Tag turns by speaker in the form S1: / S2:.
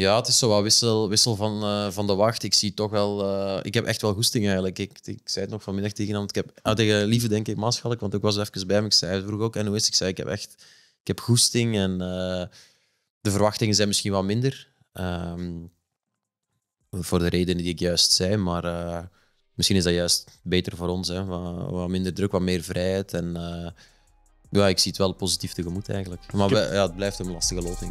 S1: Ja, het is zo wat wissel, wissel van, eh, van de wacht. Ik zie toch wel... Eh, ik heb echt wel goesting eigenlijk. Ik, ik zei het nog vanmiddag tegen hem. Ik heb, ah, tegen Lieve denk ik, maatschappelijk, want ik was even bij hem. Ik zei, vroeg ook, en hoe is Ik zei, ik heb echt ik heb goesting en eh, de verwachtingen zijn misschien wat minder. Ehm, voor de redenen die ik juist zei, maar misschien is dat juist beter voor ons. Hè? Wat, wat minder druk, wat meer vrijheid en... Ja, ik zie het wel positief tegemoet eigenlijk. Maar ja, het blijft een
S2: lastige loting.